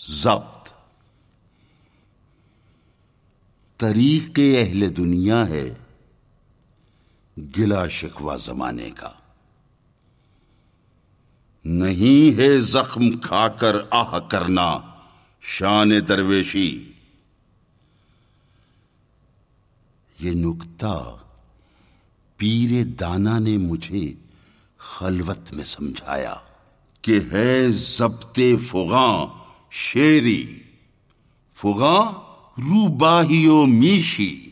ضبط طریق اہل دنیا ہے گلا شکوا زمانے کا نہیں ہے زخم کھا کر آہ کرنا شان درویشی یہ نکتہ پیر دانا نے مجھے خلوت میں سمجھایا کہ ہے ضبط فغاں شعری فقا روباهی و میشی